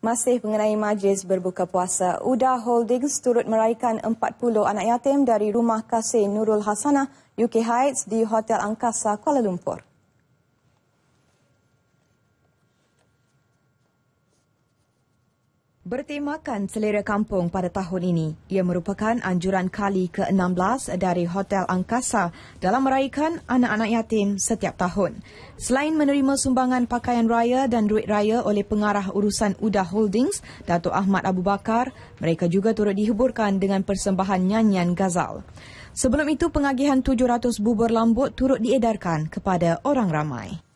Masih mengenai majlis berbuka puasa, UDA Holdings turut meraihkan 40 anak yatim dari rumah kasih Nurul Hasanah, UK Heights di Hotel Angkasa, Kuala Lumpur. Bertemakan selera kampung pada tahun ini, ia merupakan anjuran kali ke-16 dari Hotel Angkasa dalam meraihkan anak-anak yatim setiap tahun. Selain menerima sumbangan pakaian raya dan duit raya oleh pengarah urusan UDA Holdings, Datuk Ahmad Abu Bakar, mereka juga turut dihiburkan dengan persembahan nyanyian gazal. Sebelum itu, pengagihan 700 bubur lambut turut diedarkan kepada orang ramai.